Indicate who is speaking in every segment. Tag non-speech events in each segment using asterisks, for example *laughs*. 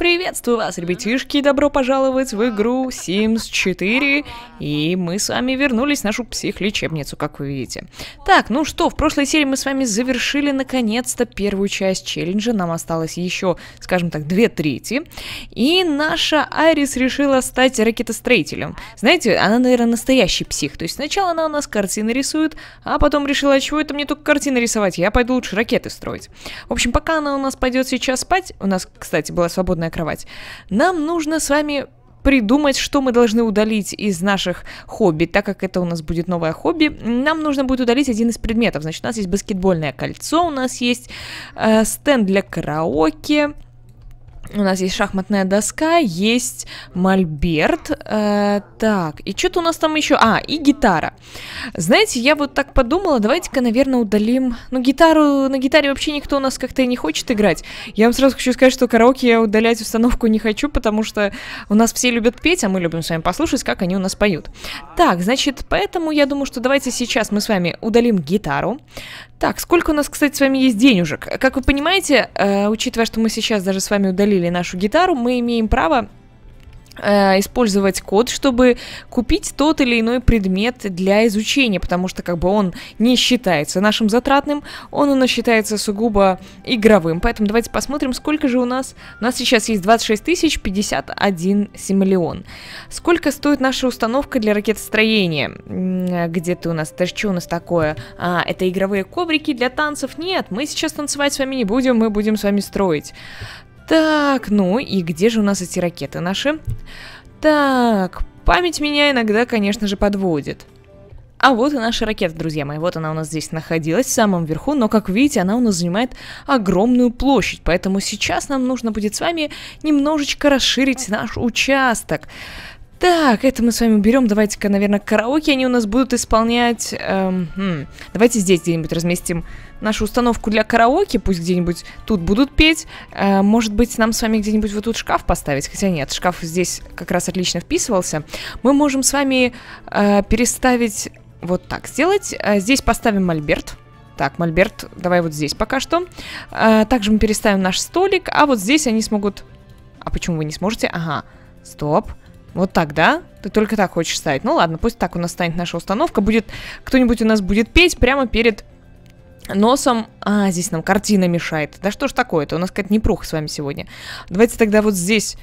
Speaker 1: Приветствую вас, ребятишки, добро пожаловать в игру Sims 4. И мы с вами вернулись в нашу психлечебницу, как вы видите. Так, ну что, в прошлой серии мы с вами завершили наконец-то первую часть челленджа. Нам осталось еще, скажем так, две трети. И наша Арис решила стать ракетостроителем. Знаете, она, наверное, настоящий псих. То есть сначала она у нас картины рисует, а потом решила, «А чего это мне только картины рисовать, я пойду лучше ракеты строить. В общем, пока она у нас пойдет сейчас спать, у нас, кстати, была свободная двойная кровать. Нам нужно с вами придумать, что мы должны удалить из наших хобби, так как это у нас будет новое хобби, нам нужно будет удалить один из предметов. Значит, у нас есть баскетбольное кольцо, у нас есть э, стенд для караоке, у нас есть шахматная доска, есть мольберт. Э, так, и что-то у нас там еще... А, и гитара. Знаете, я вот так подумала, давайте-ка, наверное, удалим... Ну, гитару... На гитаре вообще никто у нас как-то и не хочет играть. Я вам сразу хочу сказать, что караоке я удалять установку не хочу, потому что у нас все любят петь, а мы любим с вами послушать, как они у нас поют. Так, значит, поэтому я думаю, что давайте сейчас мы с вами удалим гитару. Так, сколько у нас, кстати, с вами есть денежек? Как вы понимаете, э, учитывая, что мы сейчас даже с вами удалили нашу гитару, мы имеем право Э, использовать код, чтобы купить тот или иной предмет для изучения, потому что как бы он не считается нашим затратным, он у нас считается сугубо игровым. Поэтому давайте посмотрим, сколько же у нас. У нас сейчас есть 26 тысяч 51 симолеон. Сколько стоит наша установка для ракетостроения? Э, Где-то у нас, даже что у нас такое? А, это игровые коврики для танцев? Нет, мы сейчас танцевать с вами не будем, мы будем с вами строить. Так, ну и где же у нас эти ракеты наши? Так, память меня иногда, конечно же, подводит. А вот и наша ракета, друзья мои. Вот она у нас здесь находилась, в самом верху, но, как видите, она у нас занимает огромную площадь, поэтому сейчас нам нужно будет с вами немножечко расширить наш участок. Так, это мы с вами уберем. Давайте-ка, наверное, караоке они у нас будут исполнять... Эм, хм. Давайте здесь где-нибудь разместим нашу установку для караоке, пусть где-нибудь тут будут петь. Э, может быть, нам с вами где-нибудь вот тут шкаф поставить? Хотя нет, шкаф здесь как раз отлично вписывался. Мы можем с вами э, переставить вот так сделать. Э, здесь поставим мольберт. Так, мольберт, давай вот здесь пока что. Также мы переставим наш столик, а вот здесь они смогут... А почему вы не сможете? Ага, стоп. Вот так, да? Ты только так хочешь ставить. Ну ладно, пусть так у нас станет наша установка. Будет кто-нибудь у нас будет петь прямо перед носом... А, здесь нам картина мешает. Да что ж такое-то? У нас какая-то непруха с вами сегодня. Давайте тогда вот здесь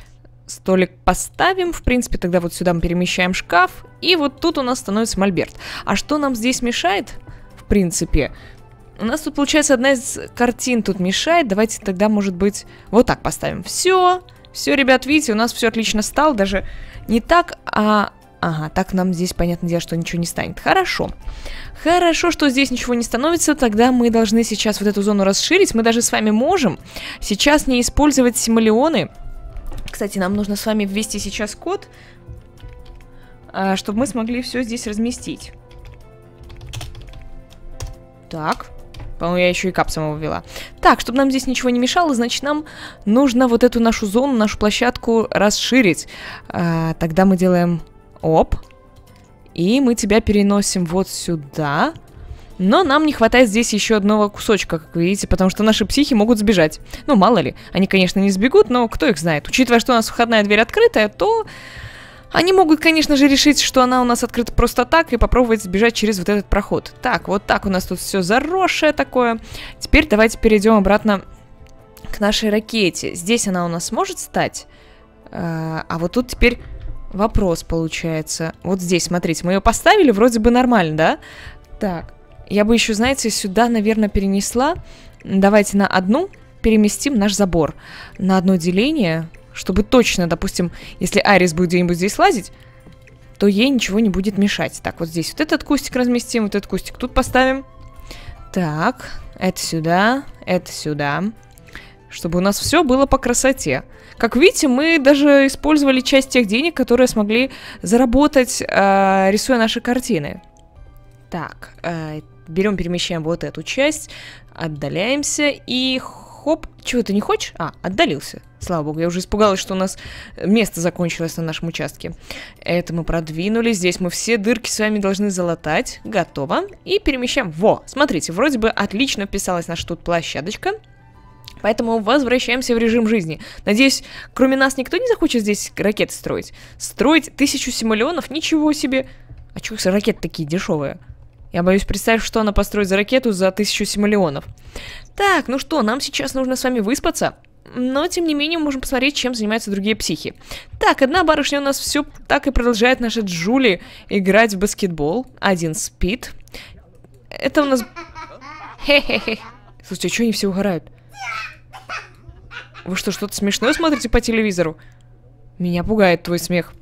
Speaker 1: столик поставим. В принципе, тогда вот сюда мы перемещаем шкаф. И вот тут у нас становится мольберт. А что нам здесь мешает? В принципе, у нас тут, получается, одна из картин тут мешает. Давайте тогда, может быть, вот так поставим. Все, все, ребят, видите, у нас все отлично стало. Даже не так, а Ага, так нам здесь, понятное дело, что ничего не станет. Хорошо. Хорошо, что здесь ничего не становится, тогда мы должны сейчас вот эту зону расширить. Мы даже с вами можем сейчас не использовать симолеоны. Кстати, нам нужно с вами ввести сейчас код, а, чтобы мы смогли все здесь разместить. Так. По-моему, я еще и кап самого ввела. Так, чтобы нам здесь ничего не мешало, значит, нам нужно вот эту нашу зону, нашу площадку расширить. А, тогда мы делаем Оп. И мы тебя переносим вот сюда. Но нам не хватает здесь еще одного кусочка, как видите, потому что наши психи могут сбежать. Ну, мало ли. Они, конечно, не сбегут, но кто их знает. Учитывая, что у нас входная дверь открытая, то... Они могут, конечно же, решить, что она у нас открыта просто так и попробовать сбежать через вот этот проход. Так, вот так у нас тут все заросшее такое. Теперь давайте перейдем обратно к нашей ракете. Здесь она у нас может стать, а, а вот тут теперь вопрос получается. Вот здесь, смотрите, мы ее поставили, вроде бы нормально, да? Так, я бы еще, знаете, сюда, наверное, перенесла. Давайте на одну переместим наш забор. На одно деление, чтобы точно, допустим, если Арис будет где-нибудь здесь лазить, то ей ничего не будет мешать. Так, вот здесь вот этот кустик разместим, вот этот кустик тут поставим. Так, это сюда, это сюда чтобы у нас все было по красоте. Как видите, мы даже использовали часть тех денег, которые смогли заработать, э, рисуя наши картины. Так, э, берем, перемещаем вот эту часть, отдаляемся и хоп, чего ты не хочешь? А, отдалился. Слава богу, я уже испугалась, что у нас место закончилось на нашем участке. Это мы продвинули, здесь мы все дырки с вами должны залатать. Готово. И перемещаем. Во, смотрите, вроде бы отлично вписалась наша тут площадочка. Поэтому возвращаемся в режим жизни. Надеюсь, кроме нас никто не захочет здесь ракеты строить. Строить тысячу симолеонов? Ничего себе! А чё за ракеты такие дешевые? Я боюсь представить, что она построит за ракету за тысячу симолеонов. Так, ну что, нам сейчас нужно с вами выспаться. Но, тем не менее, мы можем посмотреть, чем занимаются другие психи. Так, одна барышня у нас все так и продолжает наша Джули играть в баскетбол. Один спит. Это у нас... *laughs* Хе-хе-хе. Слушайте, а что они все угорают? Вы что, что-то смешное смотрите по телевизору? Меня пугает твой смех.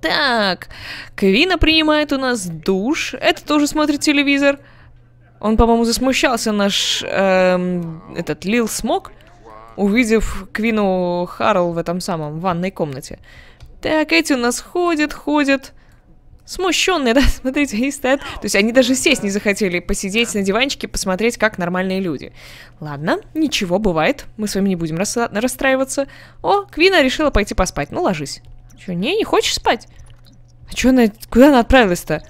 Speaker 1: Так, Квина принимает у нас душ. Это тоже смотрит телевизор. Он, по-моему, засмущался наш эм, этот Лил Смок, увидев Квину Харл в этом самом в ванной комнате. Так, эти у нас ходят, ходят смущенные, *laughs* да, смотрите, они стоят. То есть они даже сесть не захотели, посидеть на диванчике, посмотреть, как нормальные люди. Ладно, ничего, бывает, мы с вами не будем рас расстраиваться. О, Квина решила пойти поспать, ну ложись. Че, не, не хочешь спать? А чё она, куда она отправилась-то?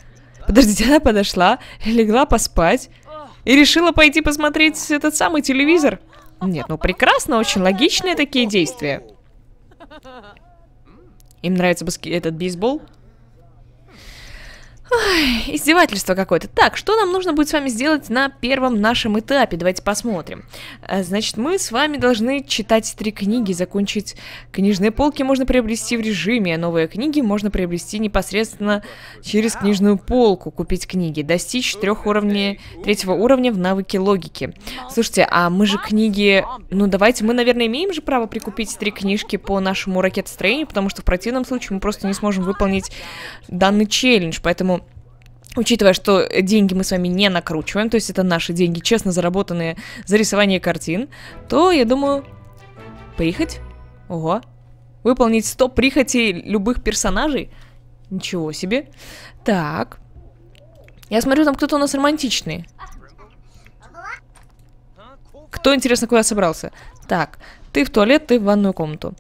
Speaker 1: Подождите, она подошла, легла поспать и решила пойти посмотреть этот самый телевизор. Нет, ну прекрасно, очень логичные такие действия. Им нравится этот бейсбол? Ой, издевательство какое-то. Так, что нам нужно будет с вами сделать на первом нашем этапе? Давайте посмотрим. Э, значит, мы с вами должны читать три книги, закончить книжные полки можно приобрести в режиме, а новые книги можно приобрести непосредственно через книжную полку, купить книги, достичь трех уровней, третьего уровня в навыке логики. Слушайте, а мы же книги... Ну, давайте, мы, наверное, имеем же право прикупить три книжки по нашему ракетостроению, потому что в противном случае мы просто не сможем выполнить данный челлендж, поэтому Учитывая, что деньги мы с вами не накручиваем, то есть это наши деньги, честно заработанные за рисование картин, то, я думаю, прихоть? Ого. Выполнить 100 прихотей любых персонажей? Ничего себе. Так. Я смотрю, там кто-то у нас романтичный. Кто, интересно, куда собрался? Так, ты в туалет, ты в ванную комнату.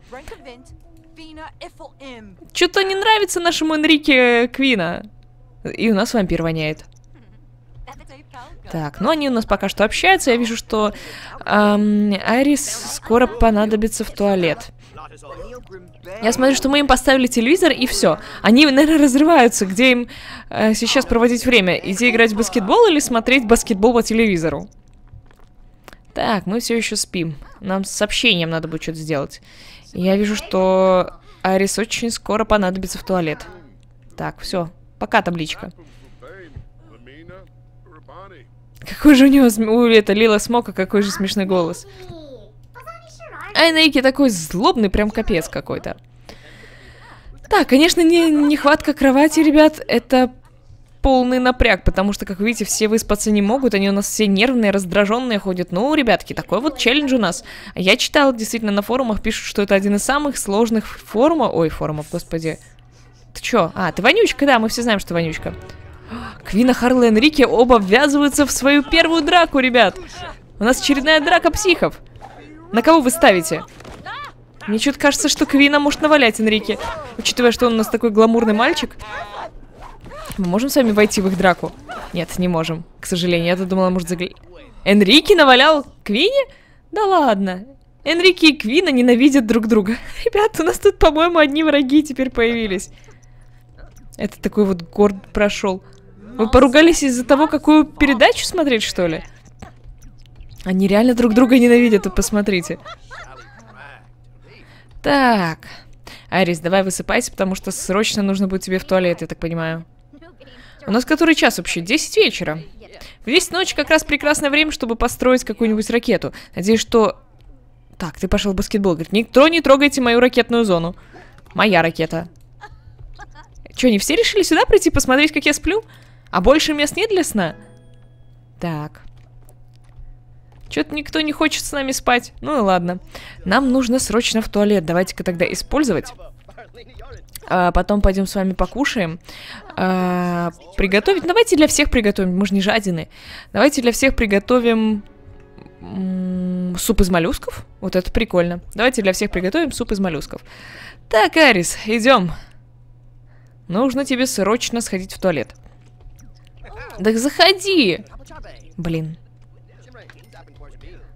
Speaker 1: Что-то не нравится нашему Энрике Квина. И у нас вампир воняет. Так, ну они у нас пока что общаются. Я вижу, что эм, Арис скоро понадобится в туалет. Я смотрю, что мы им поставили телевизор, и все. Они, наверное, разрываются, где им э, сейчас проводить время. Идти играть в баскетбол или смотреть баскетбол по телевизору. Так, мы все еще спим. Нам с сообщением надо будет что-то сделать. Я вижу, что Арис очень скоро понадобится в туалет. Так, все, Пока табличка. Какой же у него, у это Лила Смока, какой же смешный голос. Айнаики такой злобный, прям капец какой-то. Так, конечно, не, нехватка кровати, ребят, это полный напряг, потому что, как видите, все выспаться не могут, они у нас все нервные, раздраженные ходят. Ну, ребятки, такой вот челлендж у нас. Я читала, действительно, на форумах пишут, что это один из самых сложных форума... Ой, форумов, господи, ты чё? А, ты вонючка, да, мы все знаем, что вонючка. Квина Харла и Энрике оба ввязываются в свою первую драку, ребят. У нас очередная драка психов. На кого вы ставите? Мне что-то кажется, что Квина может навалять Энрике. Учитывая, что он у нас такой гламурный мальчик. Мы можем с вами войти в их драку? Нет, не можем, к сожалению. Я-то думала, может загля... Энрике навалял Квине? Да ладно. Энрике и Квина ненавидят друг друга. *laughs* Ребят, у нас тут, по-моему, одни враги теперь появились. Это такой вот горд прошел. Вы поругались из-за того, какую передачу смотреть, что ли? Они реально друг друга ненавидят, вот посмотрите. Так. Арис, давай высыпайся, потому что срочно нужно будет тебе в туалет, я так понимаю. У нас который час вообще? десять вечера. В 10 ночи как раз прекрасное время, чтобы построить какую-нибудь ракету. Надеюсь, что... Так, ты пошел в баскетбол. Говорит, никто не трогайте мою ракетную зону. Моя ракета. Че, не все решили сюда прийти посмотреть, как я сплю? А больше мест нет для сна? Так. Что-то никто не хочет с нами спать. Ну и ладно. Нам нужно срочно в туалет. Давайте-ка тогда использовать. А потом пойдем с вами покушаем. А, приготовить. Давайте для всех приготовим. Мы же не жадины. Давайте для всех приготовим суп из моллюсков. Вот это прикольно. Давайте для всех приготовим суп из моллюсков. Так, Арис, идем. Нужно тебе срочно сходить в туалет. Так заходи! Блин.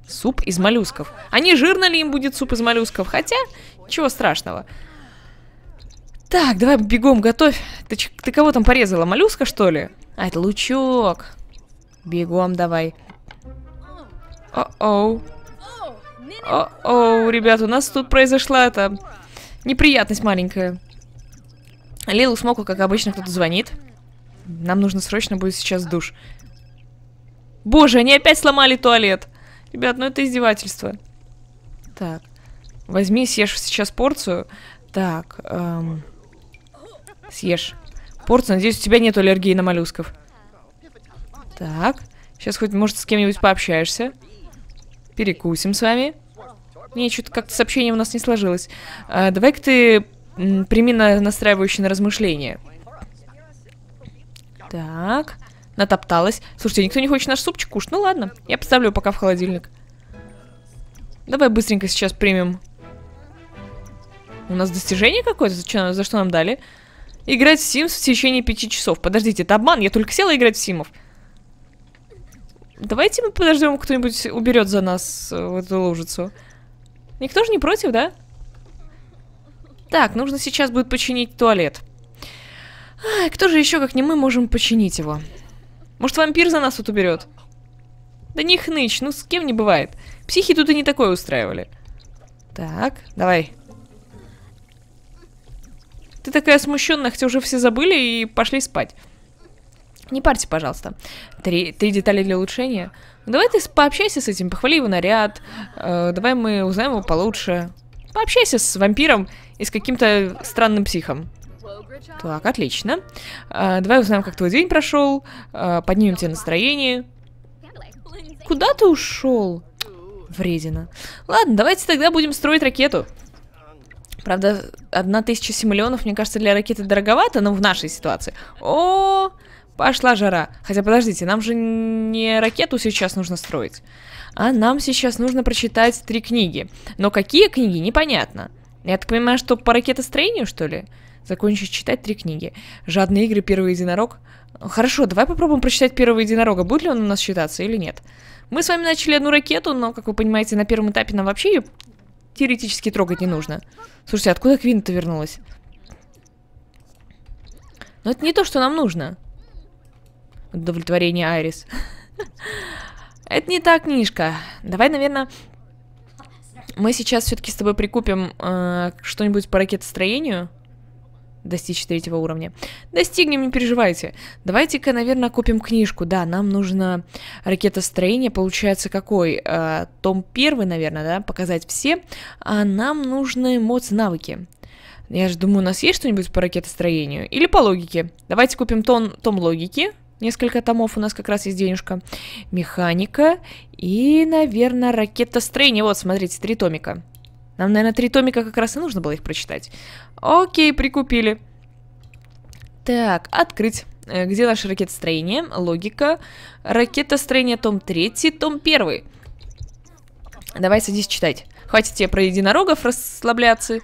Speaker 1: Суп из моллюсков. А не жирно ли им будет суп из моллюсков? Хотя, ничего страшного. Так, давай бегом готовь. Ты, ты кого там порезала? Моллюска, что ли? А, это лучок. Бегом давай. О-оу. О-оу, ребят, у нас тут произошла эта неприятность маленькая. Лилу смогу, как обычно, кто-то звонит. Нам нужно срочно будет сейчас душ. Боже, они опять сломали туалет. Ребят, ну это издевательство. Так. Возьми, съешь сейчас порцию. Так. Эм, съешь. Порцию. Надеюсь, у тебя нет аллергии на моллюсков. Так. Сейчас хоть, может, с кем-нибудь пообщаешься. Перекусим с вами. Не, что-то как-то сообщение у нас не сложилось. А, Давай-ка ты примерно настраивающий на размышления. Так, натопталась. Слушайте, никто не хочет наш супчик кушать? Ну ладно, я поставлю пока в холодильник. Давай быстренько сейчас примем. У нас достижение какое-то, за, за что нам дали? Играть в Sims в течение пяти часов. Подождите, это обман, я только села играть в Симов. Давайте мы подождем, кто-нибудь уберет за нас э, в эту лужицу. Никто же не против, да? Так, нужно сейчас будет починить туалет. Ай, кто же еще, как не мы, можем починить его? Может, вампир за нас тут уберет? Да не хныч, ну с кем не бывает. Психи тут и не такое устраивали. Так, давай. Ты такая смущенная, хотя уже все забыли и пошли спать. Не парьте, пожалуйста. Три, три детали для улучшения. Давай ты пообщайся с этим, похвали его наряд. Э, давай мы узнаем его получше. Пообщайся с вампиром и с каким-то странным психом. Так, отлично. А, давай узнаем, как твой день прошел. А, поднимем тебе настроение. Куда ты ушел? Вредина. Ладно, давайте тогда будем строить ракету. Правда, одна тысяча симулионов, мне кажется, для ракеты дороговато, но в нашей ситуации. О, пошла жара. Хотя, подождите, нам же не ракету сейчас нужно строить. А нам сейчас нужно прочитать три книги. Но какие книги, непонятно. Я так понимаю, что по ракетостроению, что ли? Закончишь читать три книги. «Жадные игры», «Первый единорог». Хорошо, давай попробуем прочитать «Первого единорога». Будет ли он у нас считаться или нет? Мы с вами начали одну ракету, но, как вы понимаете, на первом этапе нам вообще ее теоретически трогать не нужно. Слушайте, откуда Квинта вернулась? Но это не то, что нам нужно. Удовлетворение Айрис. *laughs* Это не та книжка. Давай, наверное, мы сейчас все-таки с тобой прикупим э, что-нибудь по ракетостроению. Достичь третьего уровня. Достигнем, не переживайте. Давайте-ка, наверное, купим книжку. Да, нам нужно ракетостроение. Получается, какой? Э, том первый, наверное, да? Показать все. А нам нужны моц-навыки. Я же думаю, у нас есть что-нибудь по ракетостроению? Или по логике? Давайте купим тон, том логики. Несколько томов у нас как раз есть денежка. Механика и, наверное, ракетостроение. Вот, смотрите, три томика. Нам, наверное, три томика как раз и нужно было их прочитать. Окей, прикупили. Так, открыть. Э, где наше ракетостроение? Логика. Ракетостроение, том 3, том 1. Давай садись читать. Хватит тебе про единорогов расслабляться.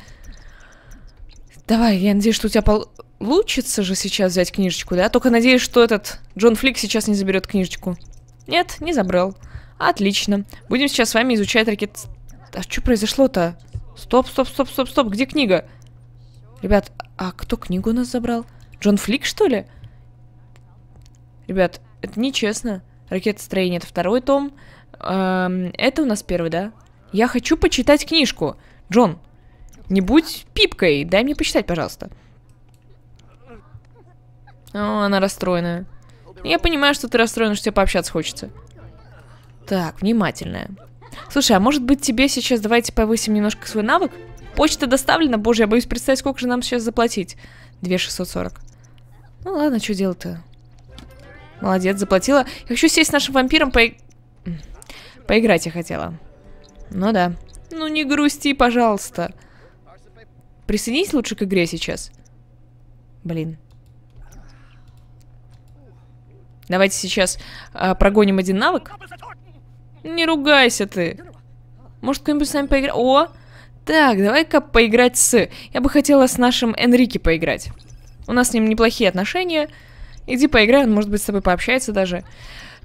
Speaker 1: Давай, я надеюсь, что у тебя пол... Лучится же сейчас взять книжечку, да? Только надеюсь, что этот Джон Флик сейчас не заберет книжечку. Нет, не забрал. Отлично. Будем сейчас с вами изучать ракет... А что произошло-то? Стоп, стоп, стоп, стоп, стоп. Где книга? Ребят, а кто книгу у нас забрал? Джон Флик, что ли? Ребят, это нечестно. Ракетостроение это второй том. Эм, это у нас первый, да? Я хочу почитать книжку. Джон, не будь пипкой, дай мне почитать, пожалуйста. О, ну, она расстроенная. Я понимаю, что ты расстроена, что тебе пообщаться хочется. Так, внимательная. Слушай, а может быть тебе сейчас давайте повысим немножко свой навык? Почта доставлена? Боже, я боюсь представить, сколько же нам сейчас заплатить. 2640. Ну ладно, что делать-то? Молодец, заплатила. Я хочу сесть с нашим вампиром по... Поиграть я хотела. Ну да. Ну не грусти, пожалуйста. Присоединись лучше к игре сейчас. Блин. Давайте сейчас а, прогоним один навык. Не ругайся ты. Может, кто-нибудь с нами поиграет? О! Так, давай-ка поиграть с... Я бы хотела с нашим Энрике поиграть. У нас с ним неплохие отношения. Иди поиграй, он, может быть, с тобой пообщается даже.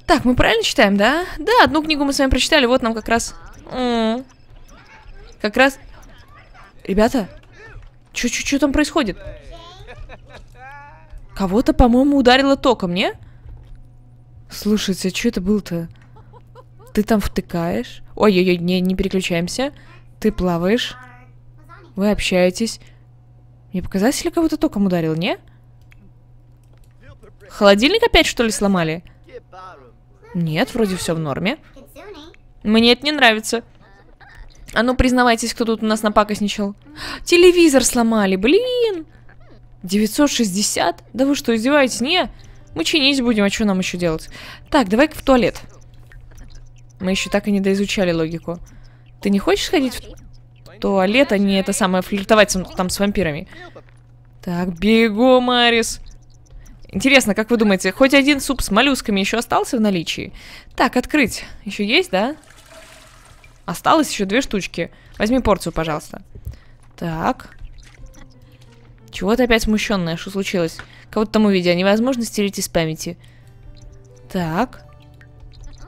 Speaker 1: Так, мы правильно читаем, да? Да, одну книгу мы с вами прочитали, вот нам как раз... Как раз... Ребята, что там происходит? Кого-то, по-моему, ударило током, не? Слушайте, а что это было-то? Ты там втыкаешь? Ой-ой-ой, не, не переключаемся. Ты плаваешь. Вы общаетесь. Мне показалось, ли кого-то током ударил, не? Холодильник опять, что ли, сломали? Нет, вроде все в норме. Мне это не нравится. А ну, признавайтесь, кто тут у нас напакостничал. Телевизор сломали, блин! 960? Да вы что, издеваетесь? Не, мы чинить будем, а что нам еще делать? Так, давай в туалет. Мы еще так и не доизучали логику. Ты не хочешь ходить в туалет, а не это самое, флиртовать с, там с вампирами? Так, бегу, Марис. Интересно, как вы думаете, хоть один суп с моллюсками еще остался в наличии? Так, открыть. Еще есть, да? Осталось еще две штучки. Возьми порцию, пожалуйста. Так. Чего ты опять смущенная? Что случилось? Кого-то там увидела. Невозможно стереть из памяти. Так.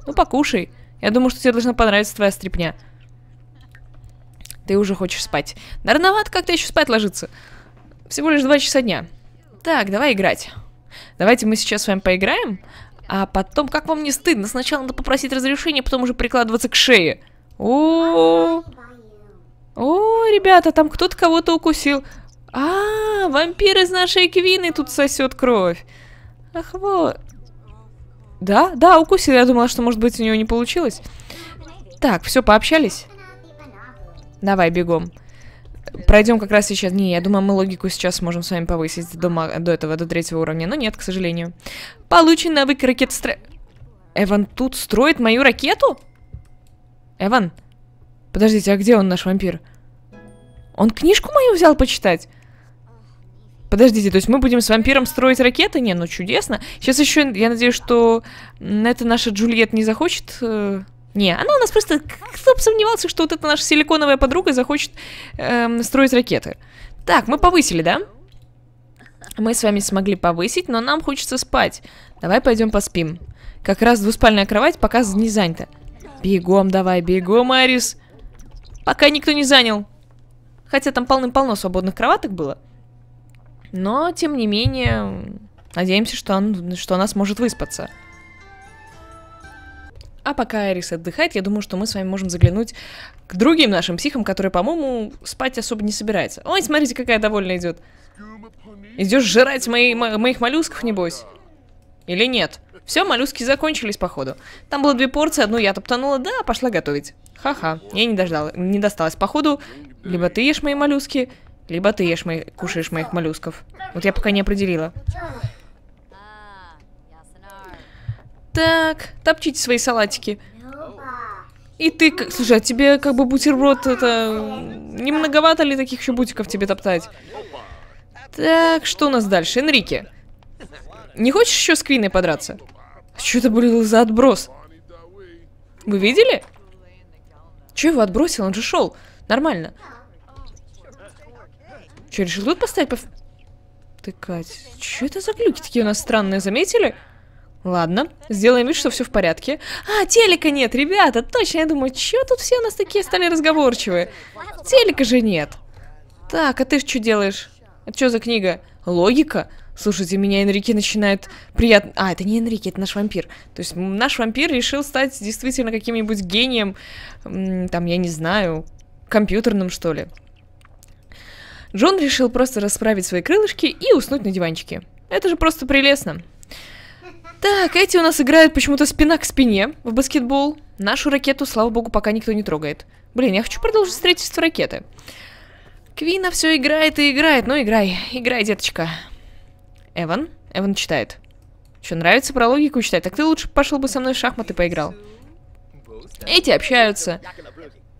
Speaker 1: Ну, покушай. Я думаю, что тебе должна понравиться твоя стрипня. Ты уже хочешь спать. Нарновато, как-то еще спать ложиться. Всего лишь два часа дня. Так, давай играть. Давайте мы сейчас с вами поиграем, а потом, как вам не стыдно, сначала надо попросить разрешения, потом уже прикладываться к шее. О, -о, -о, -о. О ребята, там кто-то кого-то укусил вампир из нашей Квины тут сосет кровь. Ах, вот. Да, да, укусил. Я думала, что, может быть, у него не получилось. Так, все, пообщались? Давай, бегом. Пройдем как раз сейчас. Не, я думаю, мы логику сейчас сможем с вами повысить до, до этого, до третьего уровня. Но нет, к сожалению. Получен навык ракет стро... Эван тут строит мою ракету? Эван? Подождите, а где он, наш вампир? Он книжку мою взял почитать? Подождите, то есть мы будем с вампиром строить ракеты? Не, ну чудесно. Сейчас еще, я надеюсь, что на это наша Джульет не захочет... Э, не, она у нас просто... Кто бы сомневался, что вот эта наша силиконовая подруга захочет эм, строить ракеты. Так, мы повысили, да? Мы с вами смогли повысить, но нам хочется спать. Давай пойдем поспим. Как раз двуспальная кровать пока не занята. Бегом давай, бегом, Арис. Пока никто не занял. Хотя там полным-полно свободных кроваток было. Но, тем не менее, надеемся, что, он, что она сможет выспаться. А пока Эрис отдыхает, я думаю, что мы с вами можем заглянуть к другим нашим психам, которые, по-моему, спать особо не собираются. Ой, смотрите, какая довольная идет. Идешь жрать мои, мо, моих моллюсков, небось? Или нет? Все, моллюски закончились, походу. Там было две порции, одну я топтанула, да, пошла готовить. Ха-ха, я не, дождала, не досталась. Походу, либо ты ешь мои моллюски, либо ты ешь мои... кушаешь моих моллюсков. Вот я пока не определила. Так, топчите свои салатики. И ты, как... слушай, а тебе как бы бутерброд это... Не многовато ли таких еще бутиков тебе топтать? Так, что у нас дальше? Энрике. Не хочешь еще с Квиной подраться? Что это был за отброс? Вы видели? Че его отбросил? Он же шел. Нормально. Че, решил тут поставить? Пов... Тыкать. Че это за глюки такие у нас странные, заметили? Ладно, сделаем вид, что все в порядке. А, телека нет, ребята, точно, я думаю, че тут все у нас такие стали разговорчивые? Телека же нет. Так, а ты что делаешь? Это что за книга? Логика? Слушайте, меня Энрике начинает приятно... А, это не Энрике, это наш вампир. То есть наш вампир решил стать действительно каким-нибудь гением, там, я не знаю, компьютерным, что ли. Джон решил просто расправить свои крылышки и уснуть на диванчике. Это же просто прелестно. Так, эти у нас играют почему-то спина к спине в баскетбол. Нашу ракету, слава богу, пока никто не трогает. Блин, я хочу продолжить строительство ракеты. Квина все играет и играет. Ну, играй, играй, деточка. Эван? Эван читает. Что, нравится про логику читать? Так ты лучше пошел бы со мной в шахматы поиграл. Эти общаются.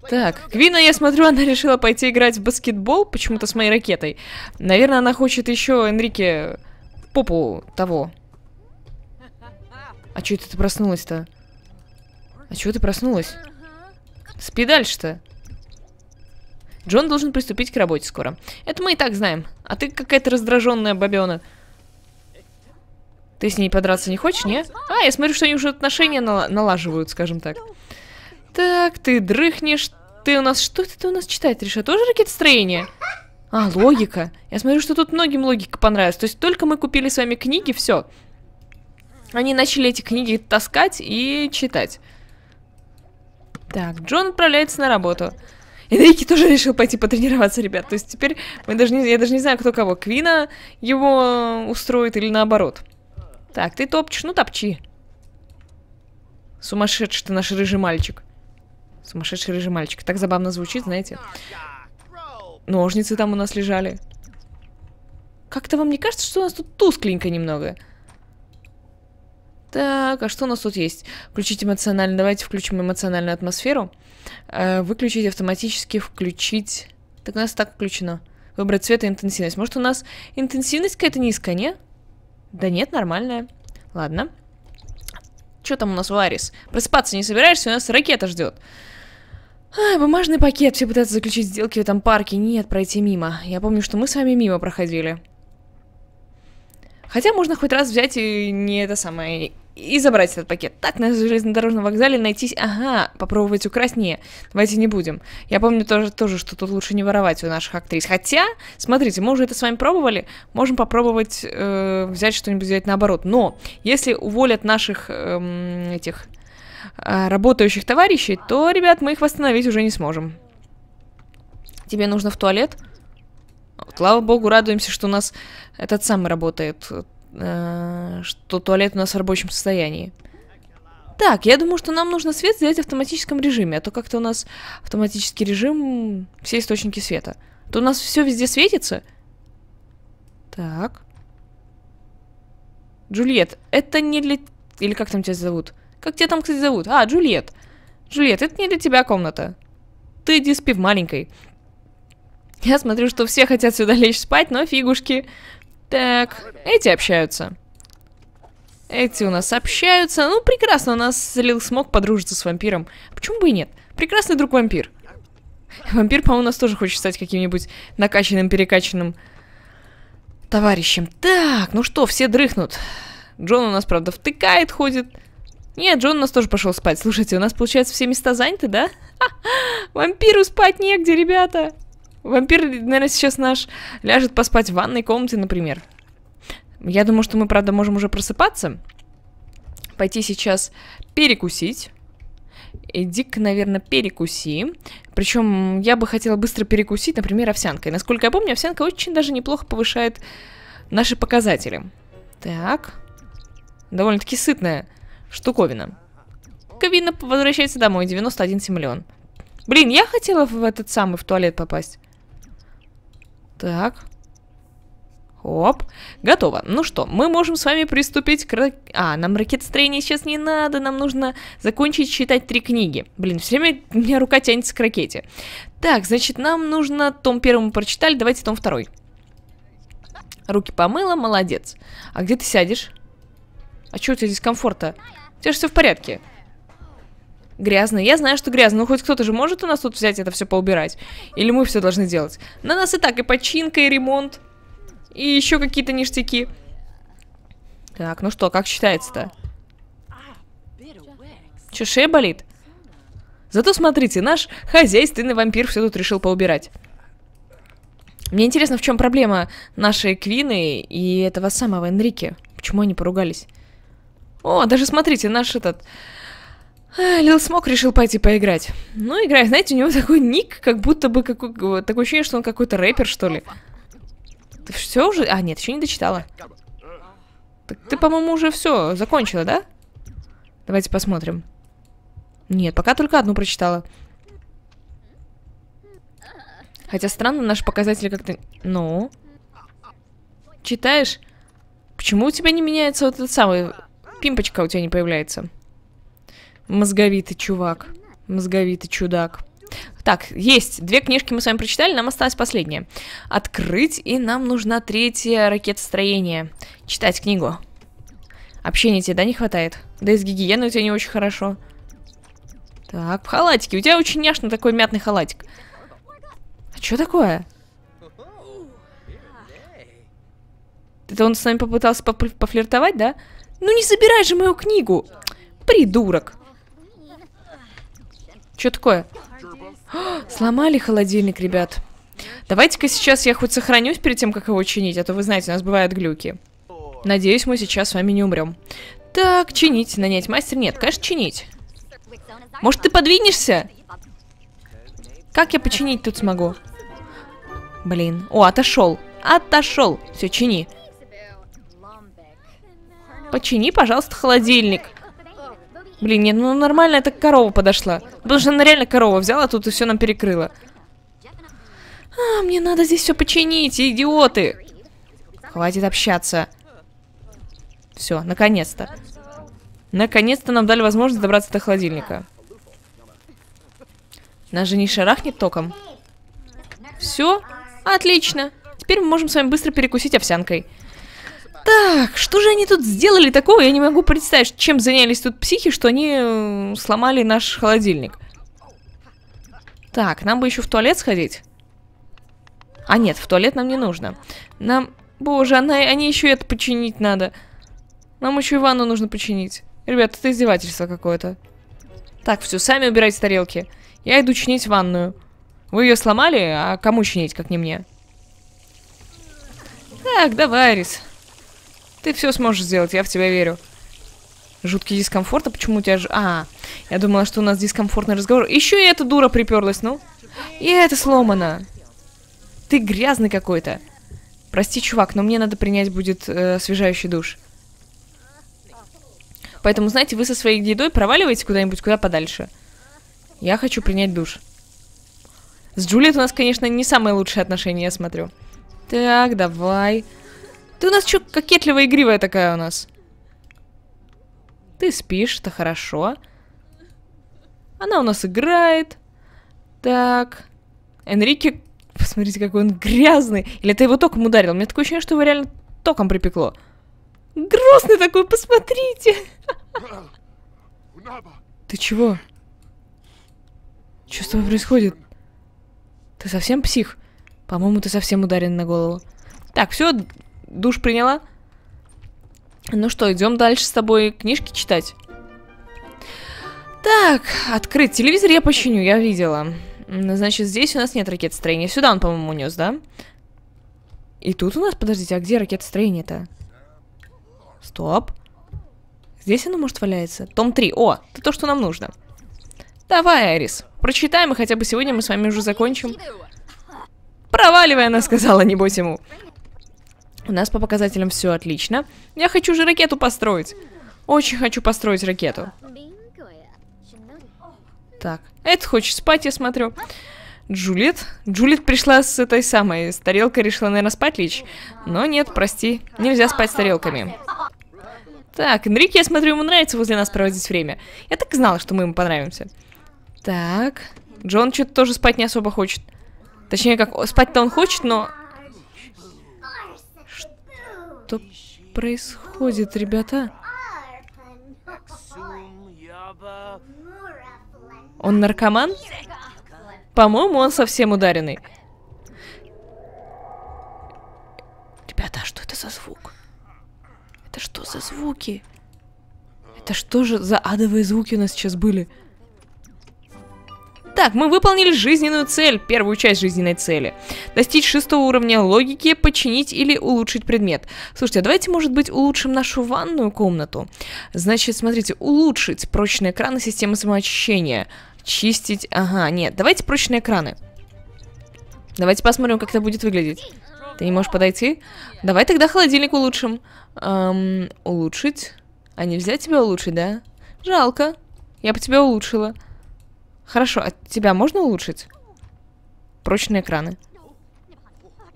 Speaker 1: Так, Квина, я смотрю, она решила пойти играть в баскетбол, почему-то с моей ракетой. Наверное, она хочет еще Энрике попу того. А что это ты проснулась-то? А чего ты проснулась? Спи дальше-то. Джон должен приступить к работе скоро. Это мы и так знаем. А ты какая-то раздраженная бабена. Ты с ней подраться не хочешь, не? А, я смотрю, что они уже отношения нал налаживают, скажем так. Так, ты дрыхнешь. Ты у нас... Что это ты у нас читать решил? Тоже ракетостроение? А, логика. Я смотрю, что тут многим логика понравилась. То есть только мы купили с вами книги, все. Они начали эти книги таскать и читать. Так, Джон отправляется на работу. Энрике тоже решил пойти потренироваться, ребят. То есть теперь мы даже не, я даже не знаю, кто кого. Квина его устроит или наоборот. Так, ты топчешь, ну топчи. Сумасшедший ты наш рыжий мальчик. Сумасшедший рыжий мальчик. Так забавно звучит, знаете. Ножницы там у нас лежали. Как-то вам не кажется, что у нас тут тускленько немного? Так, а что у нас тут есть? Включить эмоционально. Давайте включим эмоциональную атмосферу. Э, выключить автоматически, включить... Так у нас так включено. Выбрать цвет и интенсивность. Может у нас интенсивность какая-то низкая, не? Да нет, нормальная. Ладно. Что там у нас, Варис? Просыпаться не собираешься, у нас ракета ждет. А, бумажный пакет, все пытаются заключить сделки в этом парке. Нет, пройти мимо. Я помню, что мы с вами мимо проходили. Хотя можно хоть раз взять и не это самое... И забрать этот пакет. Так, на железнодорожном вокзале найтись... Ага, попробовать украсть? Не, давайте не будем. Я помню тоже, тоже, что тут лучше не воровать у наших актрис. Хотя, смотрите, мы уже это с вами пробовали. Можем попробовать э, взять что-нибудь сделать наоборот. Но, если уволят наших э, этих а, работающих товарищей, то, ребят, мы их восстановить уже не сможем. Тебе нужно в туалет? Слава богу, радуемся, что у нас этот самый работает, э, что туалет у нас в рабочем состоянии. Так, я думаю, что нам нужно свет сделать в автоматическом режиме, а то как-то у нас автоматический режим, все источники света. То у нас все везде светится. Так. Джульет, это не для... Или как там тебя зовут? Как тебя там, кстати, зовут? А, Джульет. Джульет, это не для тебя комната. Ты иди спи в маленькой. Я смотрю, что все хотят сюда лечь спать, но фигушки. Так, эти общаются. Эти у нас общаются. Ну, прекрасно, у нас слил смог подружиться с вампиром. Почему бы и нет? Прекрасный друг вампир. Вампир, по-моему, у нас тоже хочет стать каким-нибудь накачанным, перекачанным товарищем. Так, ну что, все дрыхнут. Джон у нас, правда, втыкает, ходит. Нет, Джон у нас тоже пошел спать. Слушайте, у нас, получается, все места заняты, да? *laughs* Вампиру спать негде, ребята. Вампир, наверное, сейчас наш ляжет поспать в ванной комнате, например. Я думаю, что мы, правда, можем уже просыпаться. Пойти сейчас перекусить. Иди-ка, наверное, перекуси. Причем я бы хотела быстро перекусить, например, овсянкой. Насколько я помню, овсянка очень даже неплохо повышает наши показатели. Так. Довольно-таки сытная штуковина. Ковина возвращается домой, 91 симлеон. Блин, я хотела в этот самый, в туалет попасть. Так. Оп, готово. Ну что, мы можем с вами приступить к... А, нам ракетостроение сейчас не надо, нам нужно закончить читать три книги. Блин, все время у меня рука тянется к ракете. Так, значит, нам нужно... Том первому прочитали, давайте том второй. Руки помыла, молодец. А где ты сядешь? А чего у тебя дискомфорта? У тебя же все в порядке. Грязно. Я знаю, что грязно. но ну, хоть кто-то же может у нас тут взять это все поубирать? Или мы все должны делать? На нас и так и починка, и ремонт. И еще какие-то ништяки. Так, ну что, как считается-то? Че, шея болит? Зато смотрите, наш хозяйственный вампир все тут решил поубирать. Мне интересно, в чем проблема нашей Квины и этого самого Энрике. Почему они поругались? О, даже смотрите, наш этот... Лил э, Смок решил пойти поиграть. Ну, играет, знаете, у него такой ник, как будто бы какой, такое ощущение, что он какой-то рэпер, что ли. Ты все уже... А, нет, еще не дочитала. Так ты, по-моему, уже все закончила, да? Давайте посмотрим. Нет, пока только одну прочитала. Хотя странно, наши показатели как-то... Ну? Читаешь? Почему у тебя не меняется вот этот самый Пимпочка у тебя не появляется. Мозговитый чувак. Мозговитый чудак. Так, есть. Две книжки мы с вами прочитали, нам осталась последняя. Открыть, и нам нужна третья ракетостроение. Читать книгу. Общения тебе, да, не хватает? Да и с гигиеной у тебя не очень хорошо. Так, в халатике. У тебя очень няшный такой мятный халатик. А что такое? Это он с нами попытался поп пофлиртовать, да? Да. Ну не забирай же мою книгу! Придурок! Что такое? *gasps* сломали холодильник, ребят. Давайте-ка сейчас я хоть сохранюсь перед тем, как его чинить, а то вы знаете, у нас бывают глюки. Надеюсь, мы сейчас с вами не умрем. Так, чинить, нанять мастер? Нет, конечно, чинить. Может, ты подвинешься? Как я починить тут смогу? Блин. О, отошел. Отошел. Все, чини. Почини, пожалуйста, холодильник. Блин, нет, ну нормально эта корова подошла. Потому что она реально корова взяла, а тут и все нам перекрыла. А, мне надо здесь все починить, идиоты. Хватит общаться. Все, наконец-то. Наконец-то нам дали возможность добраться до холодильника. Нас же не шарахнет током. Все, отлично. Теперь мы можем с вами быстро перекусить овсянкой. Так, что же они тут сделали такого? Я не могу представить, чем занялись тут психи, что они э, сломали наш холодильник. Так, нам бы еще в туалет сходить. А нет, в туалет нам не нужно. Нам... Боже, она... они еще это починить надо. Нам еще и ванну нужно починить. Ребят, это издевательство какое-то. Так, все, сами убирайте тарелки. Я иду чинить ванную. Вы ее сломали, а кому чинить, как не мне? Так, давай, Рис. Ты все сможешь сделать, я в тебя верю. Жуткий дискомфорт, а почему у тебя же... А, я думала, что у нас дискомфортный разговор. Еще и эта дура приперлась, ну. И это сломано. Ты грязный какой-то. Прости, чувак, но мне надо принять будет э, освежающий душ. Поэтому, знаете, вы со своей едой проваливаете куда-нибудь куда подальше. Я хочу принять душ. С Джулиет у нас, конечно, не самые лучшие отношения, я смотрю. Так, давай. Ты у нас что, кокетливая, игривая такая у нас? Ты спишь, это хорошо. Она у нас играет. Так. Энрике, посмотрите, какой он грязный. Или это его током ударил? У меня такое ощущение, что его реально током припекло. Грозный такой, посмотрите. Ты чего? Что с тобой происходит? Ты совсем псих? По-моему, ты совсем ударен на голову. Так, все, душ приняла. Ну что, идем дальше с тобой книжки читать. Так, открыть. Телевизор я починю, я видела. Значит, здесь у нас нет ракетостроения. Сюда он, по-моему, унес, да? И тут у нас, подождите, а где ракетостроение-то? Стоп. Здесь оно, может, валяется? Том 3. О, это то, что нам нужно. Давай, Арис, прочитаем, и хотя бы сегодня мы с вами уже закончим. Проваливай, она сказала, небось ему. У нас по показателям все отлично. Я хочу же ракету построить. Очень хочу построить ракету. Так, это хочет спать, я смотрю. Джулит. Джулит пришла с этой самой, с тарелкой решила, наверное, спать лечь. Но нет, прости, нельзя спать с тарелками. Так, Энрике, я смотрю, ему нравится возле нас проводить время. Я так знала, что мы ему понравимся. Так, Джон что-то тоже спать не особо хочет. Точнее, как спать-то он хочет, но что происходит, ребята? Он наркоман? По-моему, он совсем ударенный. Ребята, а что это за звук? Это что за звуки? Это что же за адовые звуки у нас сейчас были? Итак, мы выполнили жизненную цель, первую часть жизненной цели. Достичь шестого уровня логики, починить или улучшить предмет. Слушайте, а давайте, может быть, улучшим нашу ванную комнату? Значит, смотрите, улучшить прочные экраны системы самоочищения. Чистить, ага, нет, давайте прочные экраны. Давайте посмотрим, как это будет выглядеть. Ты не можешь подойти? Давай тогда холодильник улучшим. Эм, улучшить? А нельзя тебя улучшить, да? Жалко. Я бы тебя улучшила. Хорошо, а тебя можно улучшить? Прочные экраны.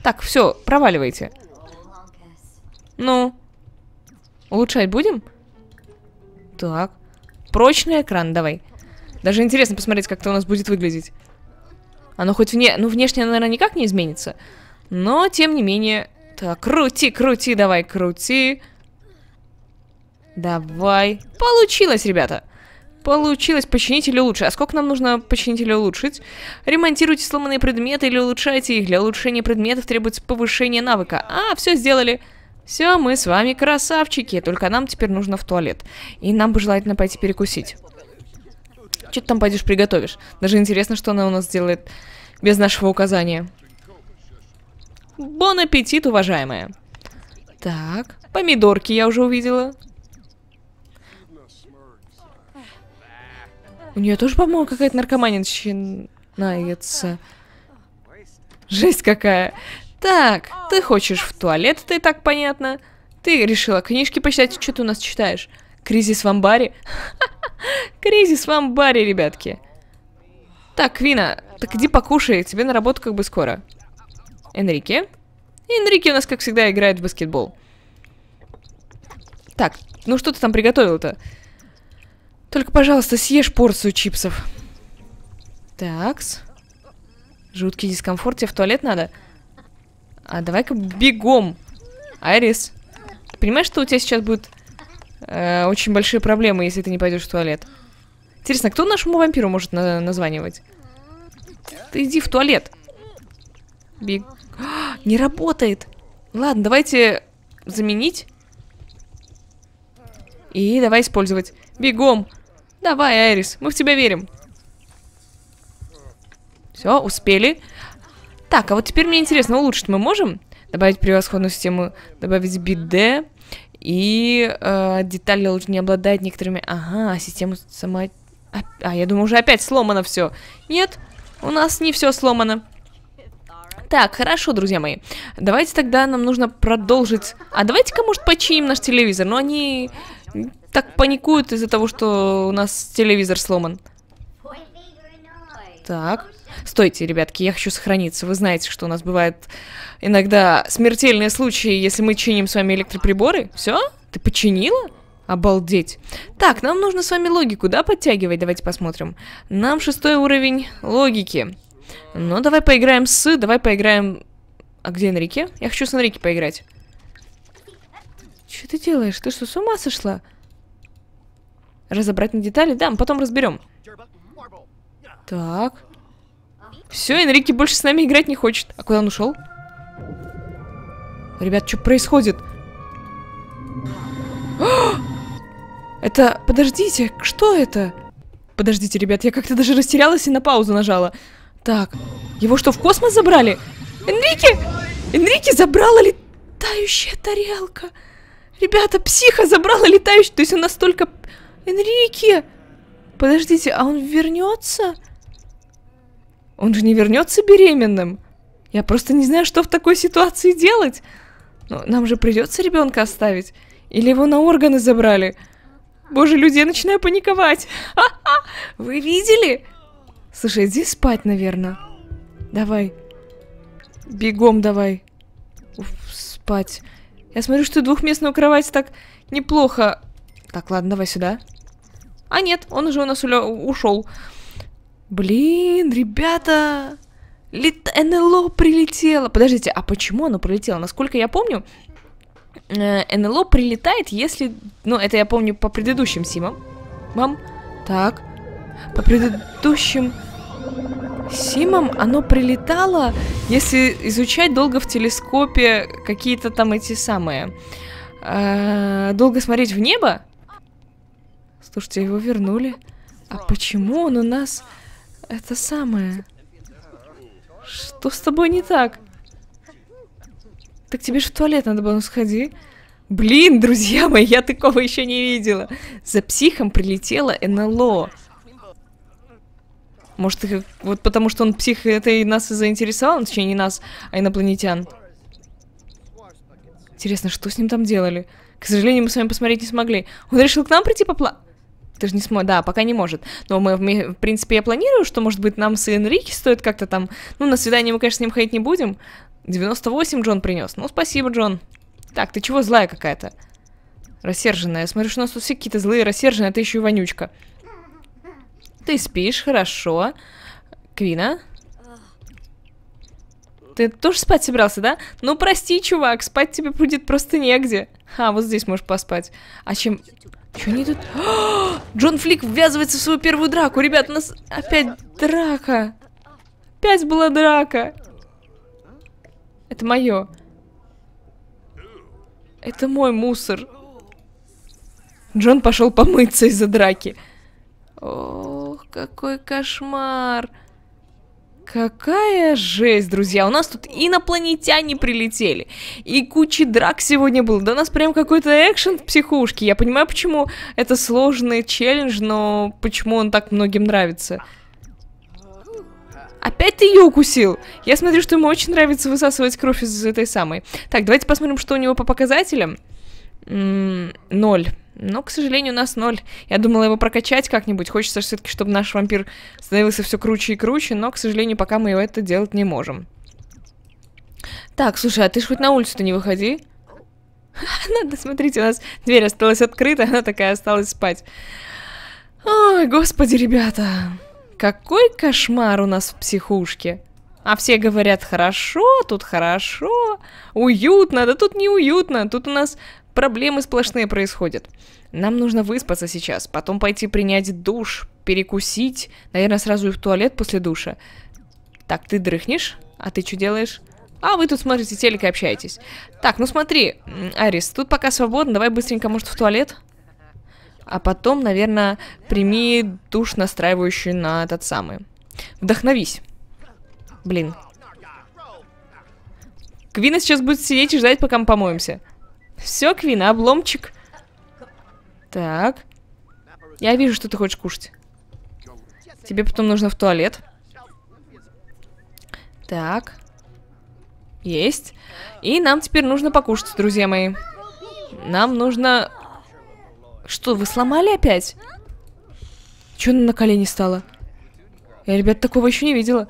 Speaker 1: Так, все, проваливайте. Ну? Улучшать будем? Так. Прочный экран, давай. Даже интересно посмотреть, как это у нас будет выглядеть. Оно хоть вне... Ну, внешне, наверное, никак не изменится. Но, тем не менее... Так, крути, крути, давай, крути. Давай. Получилось, ребята. Получилось починить или улучшить. А сколько нам нужно починить или улучшить? Ремонтируйте сломанные предметы или улучшайте их. Для улучшения предметов требуется повышение навыка. А, все сделали. Все, мы с вами красавчики. Только нам теперь нужно в туалет. И нам бы желательно пойти перекусить. Что ты там пойдешь приготовишь? Даже интересно, что она у нас делает без нашего указания. Бон аппетит, уважаемая. Так, помидорки я уже увидела. У нее тоже, по-моему, какая-то наркомания начинается. Жесть какая. Так, ты хочешь в туалет, ты так понятно. Ты решила книжки почитать, что ты у нас читаешь? Кризис в амбаре? *laughs* Кризис в амбаре, ребятки. Так, Вина, так иди покушай, тебе на работу как бы скоро. Энрике? Энрике у нас, как всегда, играет в баскетбол. Так, ну что ты там приготовил-то? Только, пожалуйста, съешь порцию чипсов. Такс. Жуткий дискомфорт. Тебе в туалет надо? А давай-ка бегом. Айрис. Ты понимаешь, что у тебя сейчас будут э, очень большие проблемы, если ты не пойдешь в туалет? Интересно, кто нашему вампиру может на названивать? Ты иди в туалет. Бег... А, *gasps* не работает. Ладно, давайте заменить. И давай использовать. Бегом. Давай, Айрис, мы в тебя верим. Все, успели. Так, а вот теперь мне интересно, улучшить мы можем? Добавить превосходную систему, добавить биде. И э, лучше не обладает некоторыми... Ага, а система сама... а, я думаю, уже опять сломано все. Нет, у нас не все сломано. Так, хорошо, друзья мои. Давайте тогда нам нужно продолжить... А давайте-ка, может, починим наш телевизор. Но они так паникуют из-за того, что у нас телевизор сломан. Так. Стойте, ребятки, я хочу сохраниться. Вы знаете, что у нас бывает иногда смертельные случаи, если мы чиним с вами электроприборы. Все? Ты починила? Обалдеть. Так, нам нужно с вами логику, да, подтягивать? Давайте посмотрим. Нам шестой уровень логики. Ну, давай поиграем с... Давай поиграем... А где Энрике? Я хочу с Энрике поиграть. Что ты делаешь? Ты что, с ума сошла? Разобрать на детали? Да, мы потом разберем. Так. Все, Энрике больше с нами играть не хочет. А куда он ушел? Ребят, что происходит? *gasps* Это... Подождите, что это? Подождите, ребят, я как-то даже растерялась и на паузу нажала. Так, его что, в космос забрали? Энрике! Энрике забрала летающая тарелка! Ребята, психа забрала летающая, То есть он настолько Энрике! Подождите, а он вернется? Он же не вернется беременным. Я просто не знаю, что в такой ситуации делать. Но ну, нам же придется ребенка оставить. Или его на органы забрали. Боже, люди, я начинаю паниковать. Вы видели? Слушай, иди спать, наверное. Давай. Бегом давай. Уф, спать. Я смотрю, что двухместную кровать так неплохо так, ладно, давай сюда. А нет, он уже у нас ушел. Блин, ребята, лет НЛО прилетело. Подождите, а почему оно прилетело? Насколько я помню, э, НЛО прилетает, если... Ну, это я помню по предыдущим симам. Мам, так. По предыдущим симам оно прилетало, если изучать долго в телескопе какие-то там эти самые... Э, долго смотреть в небо, Слушайте, его вернули. А почему он у нас это самое? Что с тобой не так? Так тебе же в туалет надо было, ну сходи. Блин, друзья мои, я такого еще не видела. За психом прилетела НЛО. Может, вот потому что он псих, это и нас и заинтересовал, ну, точнее, не нас, а инопланетян. Интересно, что с ним там делали? К сожалению, мы с вами посмотреть не смогли. Он решил к нам прийти по ты же не сможешь, да, пока не может. Но мы, в принципе, я планирую, что, может быть, нам с Энрике стоит как-то там... Ну, на свидание мы, конечно, с ним ходить не будем. 98 Джон принес. Ну, спасибо, Джон. Так, ты чего злая какая-то? Рассерженная. Смотрю, что у нас тут все какие-то злые, рассерженные, а ты еще и вонючка. Ты спишь, хорошо. Квина? Ты тоже спать собрался, да? Ну, прости, чувак, спать тебе будет просто негде. А, вот здесь можешь поспать. А чем... Че они тут... О! *gasps* Джон Флик ввязывается в свою первую драку. Ребят, у нас опять драка. Опять была драка. Это мое. Это мой мусор. Джон пошел помыться из-за драки. Ох, какой кошмар. Какая жесть, друзья. У нас тут инопланетяне прилетели. И куча драк сегодня было. Да у нас прям какой-то экшен в психушке. Я понимаю, почему это сложный челлендж, но почему он так многим нравится. Опять ты ее укусил? Я смотрю, что ему очень нравится высасывать кровь из этой самой. Так, давайте посмотрим, что у него по показателям. М -м ноль. Но, к сожалению, у нас ноль. Я думала его прокачать как-нибудь. Хочется все-таки, чтобы наш вампир становился все круче и круче, но, к сожалению, пока мы его это делать не можем. Так, слушай, а ты ж хоть на улицу-то не выходи. *laughs* Надо, смотрите, у нас дверь осталась открыта, она такая осталась спать. Ой, господи, ребята. Какой кошмар у нас в психушке. А все говорят, хорошо, тут хорошо, уютно, да тут не уютно, тут у нас Проблемы сплошные происходят. Нам нужно выспаться сейчас, потом пойти принять душ, перекусить, наверное, сразу и в туалет после душа. Так, ты дрыхнешь? А ты что делаешь? А вы тут смотрите телек и общаетесь. Так, ну смотри, Арис, тут пока свободно, давай быстренько, может, в туалет? А потом, наверное, прими душ, настраивающий на этот самый. Вдохновись. Блин. Квина сейчас будет сидеть и ждать, пока мы помоемся. Все, Квин, обломчик. Так. Я вижу, что ты хочешь кушать. Тебе потом нужно в туалет. Так. Есть. И нам теперь нужно покушать, друзья мои. Нам нужно... Что, вы сломали опять? Чего она на колени стала? Я, ребят, такого еще не видела.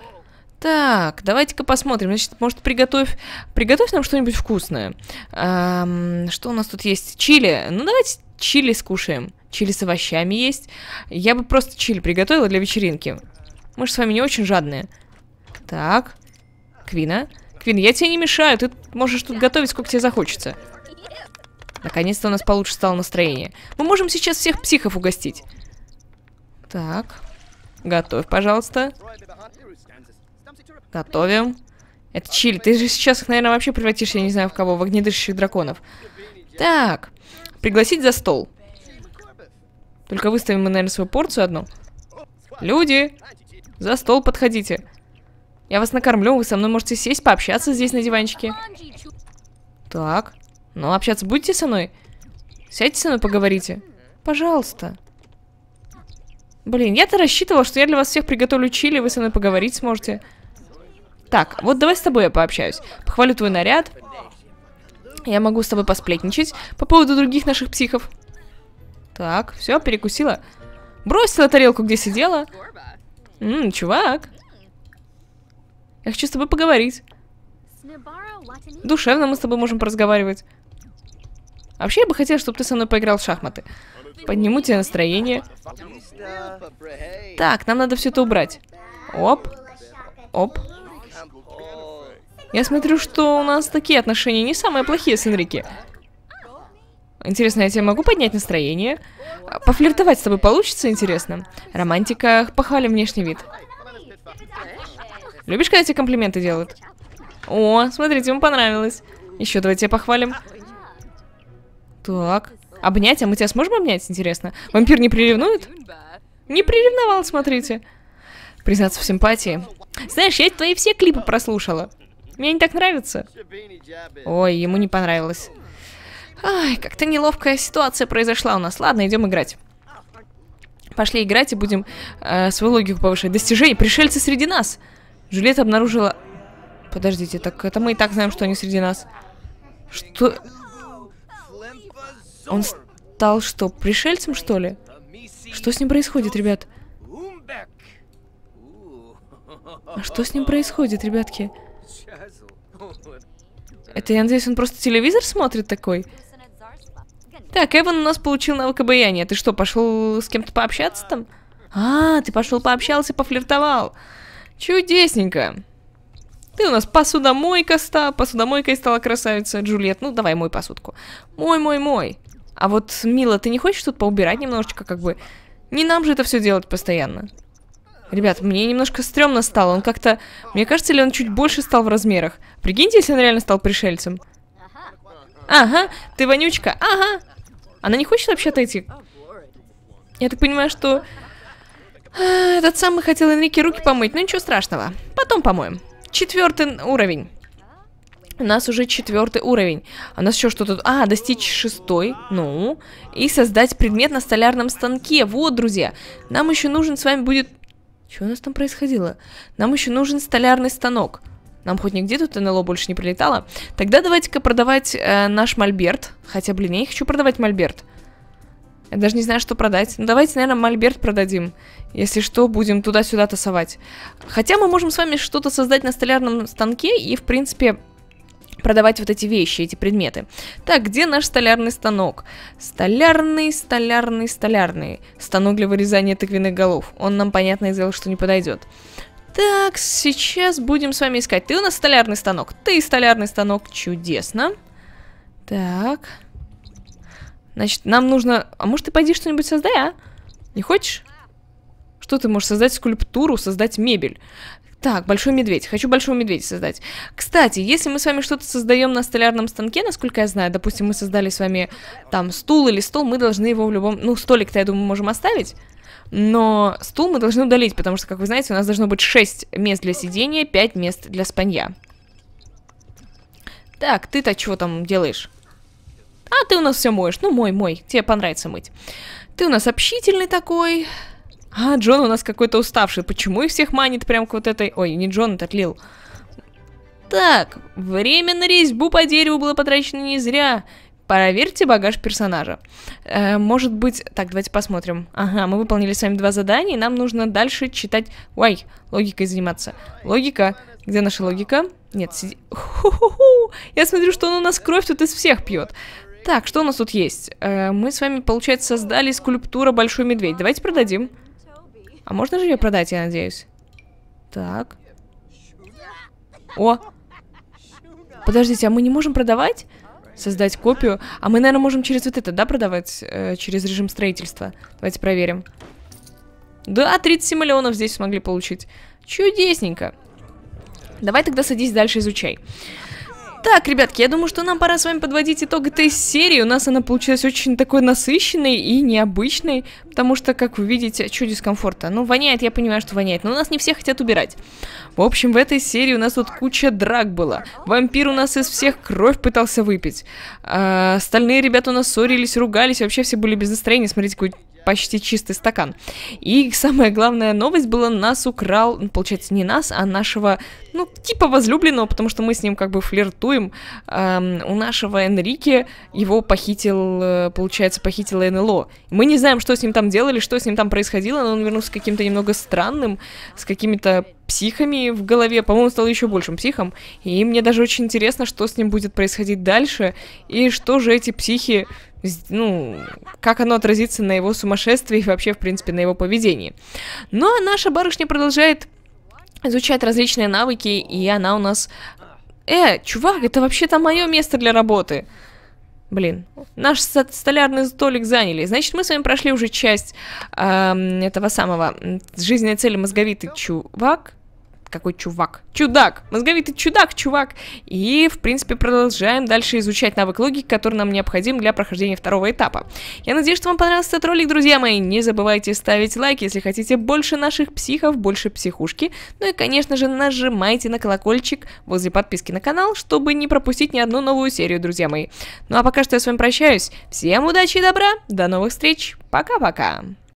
Speaker 1: Так, давайте-ка посмотрим. Значит, может, приготовь, приготовь нам что-нибудь вкусное. Эм, что у нас тут есть? Чили. Ну, давайте чили скушаем. Чили с овощами есть. Я бы просто чили приготовила для вечеринки. Мы же с вами не очень жадные. Так. Квина. Квин, я тебе не мешаю. Ты можешь тут готовить, сколько тебе захочется. Наконец-то у нас получше стало настроение. Мы можем сейчас всех психов угостить. Так. Готовь, пожалуйста. Готовим. Это чили. ты же сейчас, наверное, вообще превратишься, я не знаю в кого, в огнедышащих драконов. Так, пригласить за стол. Только выставим мы, наверное, свою порцию одну. Люди, за стол подходите. Я вас накормлю, вы со мной можете сесть, пообщаться здесь на диванчике. Так, ну общаться будете со мной? Сядьте со мной, поговорите. Пожалуйста. Блин, я-то рассчитывала, что я для вас всех приготовлю чили, вы со мной поговорить сможете. Так, вот давай с тобой я пообщаюсь. Похвалю твой наряд. Я могу с тобой посплетничать по поводу других наших психов. Так, все, перекусила. Бросила тарелку, где сидела. Ммм, чувак. Я хочу с тобой поговорить. Душевно мы с тобой можем поразговаривать. А вообще, я бы хотела, чтобы ты со мной поиграл в шахматы. Подниму тебе настроение. Так, нам надо все это убрать. Оп. Оп. Я смотрю, что у нас такие отношения не самые плохие с Энрике. Интересно, я тебе могу поднять настроение? Пофлиртовать с тобой получится, интересно? Романтика, похвалим внешний вид. Любишь, когда тебе комплименты делают? О, смотрите, ему понравилось. Еще давайте похвалим. Так. Обнять? А мы тебя сможем обнять, интересно? Вампир не приревнует? Не приревновал, смотрите. Признаться в симпатии. Знаешь, я твои все клипы прослушала. Мне не так нравится. Ой, ему не понравилось. Ай, как-то неловкая ситуация произошла у нас. Ладно, идем играть. Пошли играть и будем э, свою логику повышать. Достижение. Пришельцы среди нас. Джульет обнаружила... Подождите, так это мы и так знаем, что они среди нас. Что... Он стал что, пришельцем, что ли? Что с ним происходит, ребят? А что с ним происходит, ребятки? Это, я надеюсь, он просто телевизор смотрит такой? Так, Эван у нас получил навык обаяния. Ты что, пошел с кем-то пообщаться там? А, ты пошел пообщался, пофлиртовал. Чудесненько. Ты у нас посудомойка ста, посудомойкой стала красавица Джульет. Ну, давай мой посудку. Мой, мой, мой. А вот, Мила, ты не хочешь тут поубирать немножечко, как бы? Не нам же это все делать постоянно. Ребят, мне немножко стрёмно стало. Он как-то... Мне кажется, ли он чуть больше стал в размерах? Прикиньте, если он реально стал пришельцем. Ага, ты вонючка. Ага. Она не хочет вообще отойти? Я так понимаю, что... А, этот самый хотел Энрике руки помыть, но ну, ничего страшного. Потом помоем. Четвертый уровень. У нас уже четвертый уровень. А у нас еще что-то... А, достичь шестой. Ну. И создать предмет на столярном станке. Вот, друзья. Нам еще нужен с вами будет что у нас там происходило? Нам еще нужен столярный станок. Нам хоть нигде тут НЛО больше не прилетало. Тогда давайте-ка продавать э, наш мольберт. Хотя, блин, я не хочу продавать мольберт. Я даже не знаю, что продать. Ну, давайте, наверное, мольберт продадим. Если что, будем туда-сюда тасовать. Хотя мы можем с вами что-то создать на столярном станке и, в принципе, продавать вот эти вещи, эти предметы. Так, где наш столярный станок? Столярный, столярный, столярный. Станок для вырезания тыквенных голов. Он нам, понятное дело, что не подойдет. Так, сейчас будем с вами искать. Ты у нас столярный станок. Ты столярный станок. Чудесно. Так. Значит, нам нужно... А может, ты пойди что-нибудь создай, а? Не хочешь? Что ты можешь создать скульптуру, создать мебель? Так, большой медведь. Хочу большого медведя создать. Кстати, если мы с вами что-то создаем на столярном станке, насколько я знаю, допустим, мы создали с вами там стул или стол, мы должны его в любом... Ну, столик-то, я думаю, можем оставить. Но стул мы должны удалить, потому что, как вы знаете, у нас должно быть 6 мест для сидения, 5 мест для спанья. Так, ты-то чего там делаешь? А, ты у нас все моешь. Ну, мой, мой. Тебе понравится мыть. Ты у нас общительный такой. А, Джон у нас какой-то уставший. Почему их всех манит прям к вот этой... Ой, не Джон, это Лил. Так, время на резьбу по дереву было потрачено не зря. Проверьте багаж персонажа. Э, может быть... Так, давайте посмотрим. Ага, мы выполнили с вами два задания, и нам нужно дальше читать... Ой, логикой заниматься. Логика. Где наша логика? Нет, сиди... Ху-ху-ху! Я смотрю, что он у нас кровь тут из всех пьет. Так, что у нас тут есть? Э, мы с вами, получается, создали скульптура Большой Медведь. Давайте продадим. А можно же ее продать, я надеюсь? Так. О! Подождите, а мы не можем продавать? Создать копию. А мы, наверное, можем через вот это, да, продавать? Э, через режим строительства. Давайте проверим. Да, 37 миллионов здесь смогли получить. Чудесненько. Давай тогда садись дальше изучай. Так, ребятки, я думаю, что нам пора с вами подводить итог этой серии. У нас она получилась очень такой насыщенной и необычной, потому что, как вы видите, что дискомфорта? Ну, воняет, я понимаю, что воняет, но у нас не все хотят убирать. В общем, в этой серии у нас тут куча драк было. Вампир у нас из всех кровь пытался выпить. А, остальные ребята у нас ссорились, ругались, вообще все были без настроения. Смотрите, какой почти чистый стакан. И самая главная новость была, нас украл, ну, получается, не нас, а нашего, ну, типа возлюбленного, потому что мы с ним как бы флиртуем. Эм, у нашего Энрике его похитил, э, получается, похитила НЛО. Мы не знаем, что с ним там делали, что с ним там происходило, но он вернулся каким-то немного странным, с какими-то психами в голове, по-моему, стал еще большим психом, и мне даже очень интересно, что с ним будет происходить дальше, и что же эти психи ну, как оно отразится на его сумасшествии и вообще, в принципе, на его поведении. Но ну, а наша барышня продолжает изучать различные навыки, и она у нас... Э, чувак, это вообще-то мое место для работы. Блин, наш столярный столик заняли. Значит, мы с вами прошли уже часть э, этого самого жизненной цели мозговитый чувак какой чувак. Чудак! Мозговитый чудак, чувак! И, в принципе, продолжаем дальше изучать навык логики, который нам необходим для прохождения второго этапа. Я надеюсь, что вам понравился этот ролик, друзья мои. Не забывайте ставить лайк, если хотите больше наших психов, больше психушки. Ну и, конечно же, нажимайте на колокольчик возле подписки на канал, чтобы не пропустить ни одну новую серию, друзья мои. Ну а пока что я с вами прощаюсь. Всем удачи и добра, до новых встреч, пока-пока!